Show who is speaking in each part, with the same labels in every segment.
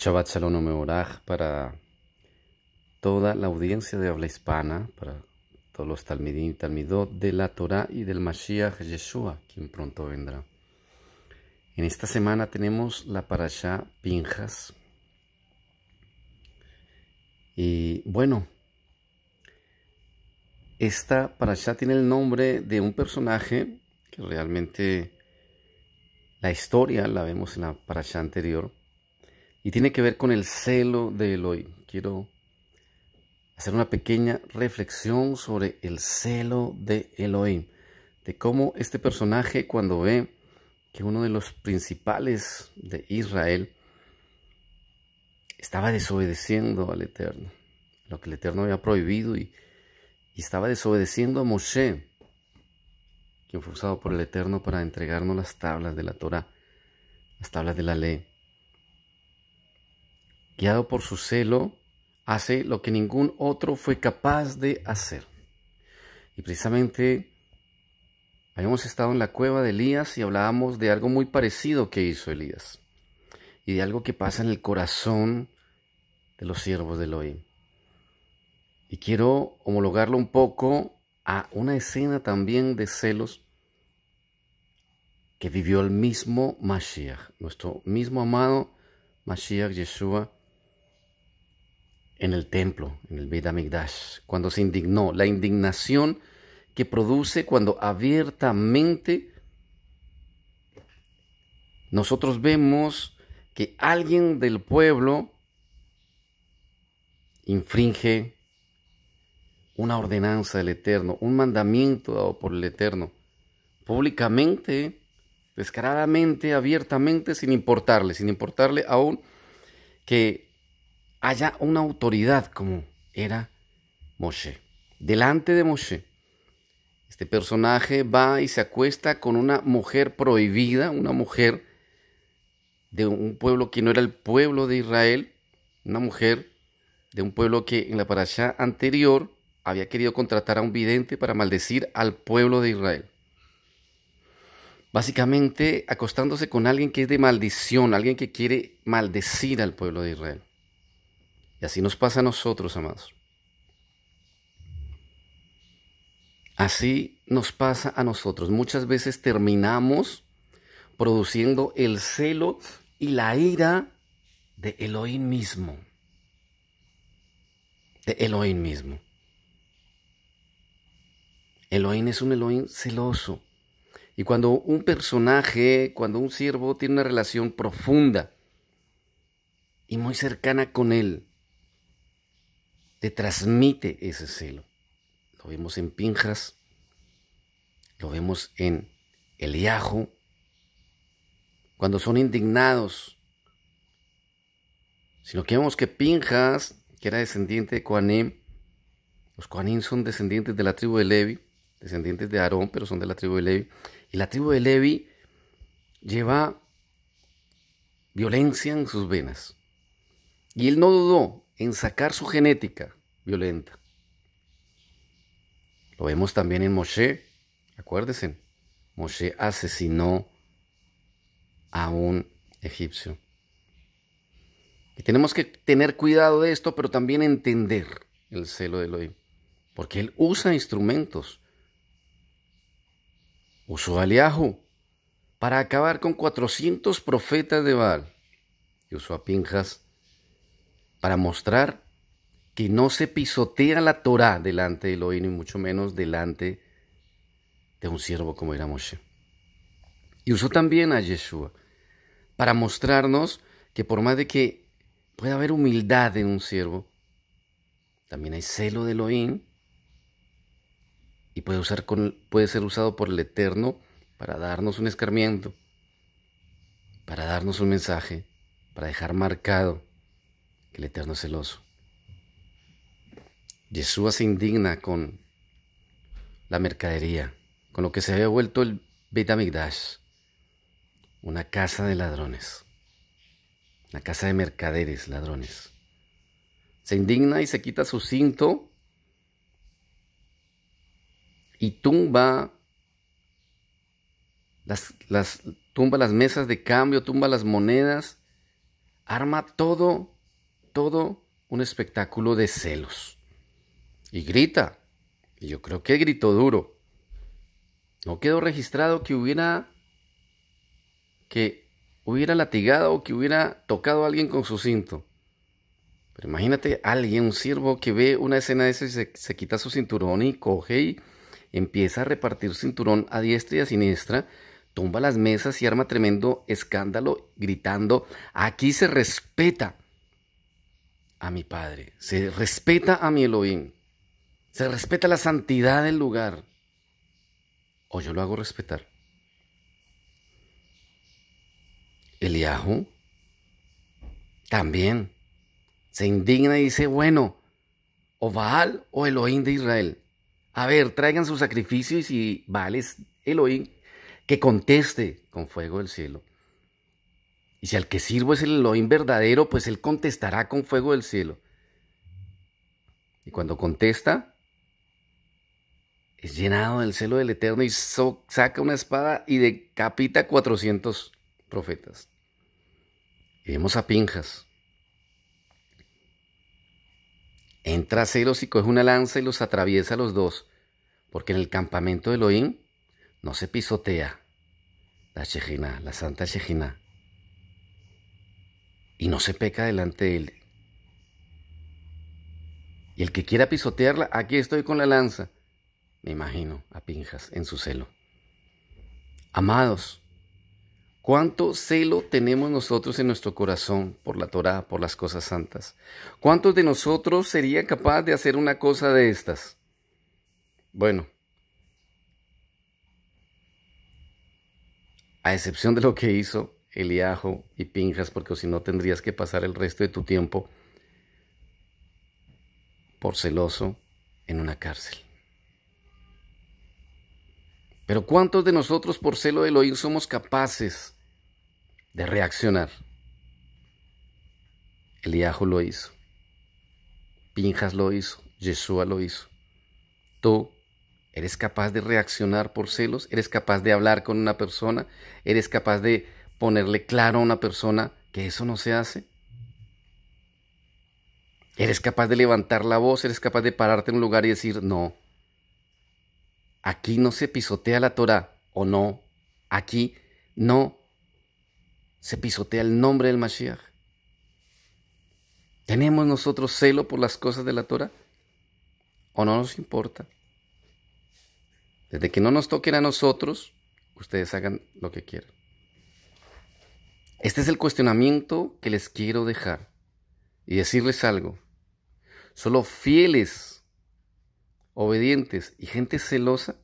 Speaker 1: Shabbat Shalom para toda la audiencia de habla hispana, para todos los talmidín y talmidot de la Torah y del Mashiach Yeshua, quien pronto vendrá. En esta semana tenemos la parasha Pinjas. Y bueno, esta parasha tiene el nombre de un personaje que realmente la historia la vemos en la parasha anterior y tiene que ver con el celo de Elohim. Quiero hacer una pequeña reflexión sobre el celo de Elohim, de cómo este personaje cuando ve que uno de los principales de Israel estaba desobedeciendo al Eterno, lo que el Eterno había prohibido y, y estaba desobedeciendo a Moshe, quien fue usado por el Eterno para entregarnos las tablas de la Torah, las tablas de la ley guiado por su celo, hace lo que ningún otro fue capaz de hacer. Y precisamente habíamos estado en la cueva de Elías y hablábamos de algo muy parecido que hizo Elías y de algo que pasa en el corazón de los siervos de Elohim. Y quiero homologarlo un poco a una escena también de celos que vivió el mismo Mashiach, nuestro mismo amado Mashiach Yeshua en el templo, en el Beit cuando se indignó, la indignación que produce cuando abiertamente nosotros vemos que alguien del pueblo infringe una ordenanza del Eterno, un mandamiento dado por el Eterno, públicamente, descaradamente, abiertamente, sin importarle, sin importarle aún que haya una autoridad como era Moshe. Delante de Moshe, este personaje va y se acuesta con una mujer prohibida, una mujer de un pueblo que no era el pueblo de Israel, una mujer de un pueblo que en la parasha anterior había querido contratar a un vidente para maldecir al pueblo de Israel. Básicamente acostándose con alguien que es de maldición, alguien que quiere maldecir al pueblo de Israel. Y así nos pasa a nosotros, amados. Así nos pasa a nosotros. Muchas veces terminamos produciendo el celo y la ira de Elohim mismo. De Elohim mismo. Elohim es un Elohim celoso. Y cuando un personaje, cuando un siervo tiene una relación profunda y muy cercana con él, te transmite ese celo. Lo vemos en Pinjas, lo vemos en Eliajo. cuando son indignados, sino que vemos que Pinjas, que era descendiente de Coanim, los Coanim son descendientes de la tribu de Levi, descendientes de Aarón, pero son de la tribu de Levi, y la tribu de Levi lleva violencia en sus venas. Y él no dudó en sacar su genética violenta. Lo vemos también en Moshe. Acuérdense, Moshe asesinó a un egipcio. Y tenemos que tener cuidado de esto, pero también entender el celo de Elohim. Porque él usa instrumentos. Usó a para acabar con 400 profetas de Baal. Y usó a Pinjas para mostrar que no se pisotea la Torah delante de Elohim y mucho menos delante de un siervo como era Moshe. Y usó también a Yeshua para mostrarnos que por más de que pueda haber humildad en un siervo, también hay celo de Elohim y puede, usar puede ser usado por el Eterno para darnos un escarmiento, para darnos un mensaje, para dejar marcado que el Eterno celoso. Yeshua se indigna con la mercadería, con lo que se había vuelto el Beit Amigdash, una casa de ladrones, una casa de mercaderes, ladrones. Se indigna y se quita su cinto y tumba tumba las mesas de cambio, tumba las monedas, arma todo todo un espectáculo de celos. Y grita. Y yo creo que gritó duro. No quedó registrado que hubiera que hubiera latigado o que hubiera tocado a alguien con su cinto. Pero imagínate alguien, un siervo que ve una escena de eso y se, se quita su cinturón y coge y empieza a repartir cinturón a diestra y a siniestra, tumba las mesas y arma tremendo escándalo gritando, aquí se respeta a mi Padre, se respeta a mi Elohim, se respeta la santidad del lugar, o yo lo hago respetar. Eliahu también se indigna y dice, bueno, o Baal o Elohim de Israel. A ver, traigan sus sacrificios y si Baal es Elohim, que conteste con fuego del cielo. Y si al que sirvo es el Elohim verdadero, pues él contestará con fuego del cielo. Y cuando contesta, es llenado del celo del Eterno y saca una espada y decapita 400 profetas. Y vemos a Pinjas. Entra a celos y coge una lanza y los atraviesa a los dos, porque en el campamento de Elohim no se pisotea la Shejina, la Santa Shejina y no se peca delante de él. Y el que quiera pisotearla, aquí estoy con la lanza. Me imagino a Pinjas en su celo. Amados, ¿Cuánto celo tenemos nosotros en nuestro corazón por la Torá, por las cosas santas? ¿Cuántos de nosotros sería capaz de hacer una cosa de estas? Bueno, a excepción de lo que hizo Eliajo y Pinjas, porque si no tendrías que pasar el resto de tu tiempo por celoso en una cárcel. Pero ¿cuántos de nosotros por celo del oír somos capaces de reaccionar? Eliajo lo hizo, Pinjas lo hizo, Yeshua lo hizo. Tú eres capaz de reaccionar por celos, eres capaz de hablar con una persona, eres capaz de ponerle claro a una persona que eso no se hace? ¿Eres capaz de levantar la voz? ¿Eres capaz de pararte en un lugar y decir, no, aquí no se pisotea la Torah o no? Aquí no se pisotea el nombre del Mashiach. ¿Tenemos nosotros celo por las cosas de la Torah? ¿O no nos importa? Desde que no nos toquen a nosotros, ustedes hagan lo que quieran. Este es el cuestionamiento que les quiero dejar y decirles algo. Solo fieles, obedientes y gente celosa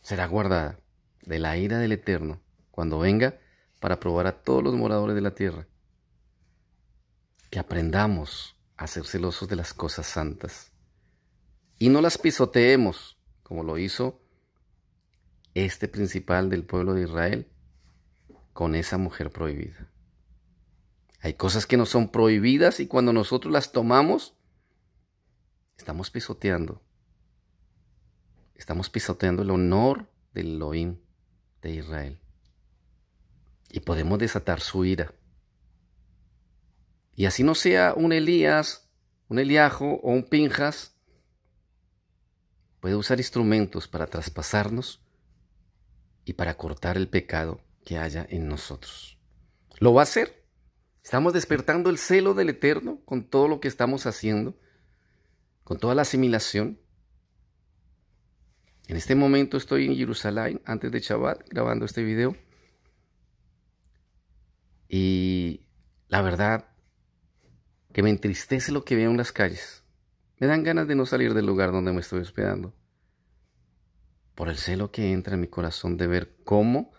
Speaker 1: será guardada de la ira del Eterno cuando venga para probar a todos los moradores de la tierra. Que aprendamos a ser celosos de las cosas santas y no las pisoteemos como lo hizo este principal del pueblo de Israel con esa mujer prohibida. Hay cosas que no son prohibidas y cuando nosotros las tomamos, estamos pisoteando. Estamos pisoteando el honor del Elohim de Israel. Y podemos desatar su ira. Y así no sea un Elías, un Eliajo o un Pinjas, puede usar instrumentos para traspasarnos y para cortar el pecado que haya en nosotros. ¿Lo va a hacer? ¿Estamos despertando el celo del Eterno con todo lo que estamos haciendo? ¿Con toda la asimilación? En este momento estoy en Jerusalén, antes de Shabbat, grabando este video. Y la verdad que me entristece lo que veo en las calles. Me dan ganas de no salir del lugar donde me estoy esperando Por el celo que entra en mi corazón de ver cómo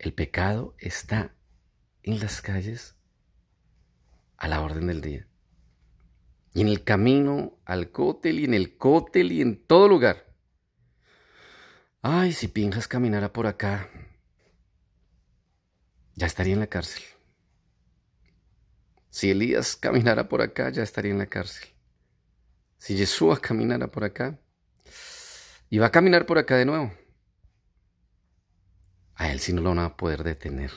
Speaker 1: el pecado está en las calles a la orden del día. Y en el camino al cótel y en el cótel y en todo lugar. Ay, si Pinjas caminara por acá, ya estaría en la cárcel. Si Elías caminara por acá, ya estaría en la cárcel. Si Jesús caminara por acá, iba a caminar por acá de nuevo a él sí no lo van a poder detener,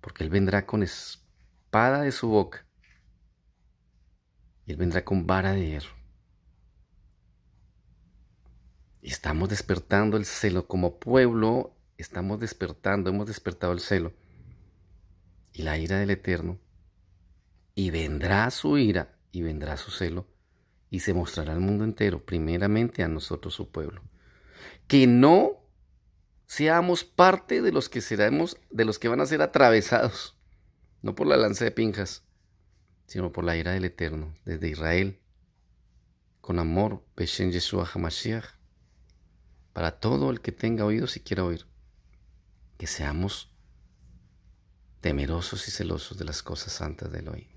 Speaker 1: porque él vendrá con espada de su boca y él vendrá con vara de hierro. Y estamos despertando el celo como pueblo, estamos despertando, hemos despertado el celo y la ira del Eterno, y vendrá su ira y vendrá su celo y se mostrará al mundo entero, primeramente a nosotros su pueblo, que no seamos parte de los que seremos, de los que van a ser atravesados, no por la lanza de pinjas, sino por la ira del Eterno, desde Israel, con amor, Beshen Yeshua Hamashiach, para todo el que tenga oídos y quiera oír, que seamos temerosos y celosos de las cosas santas de Elohim.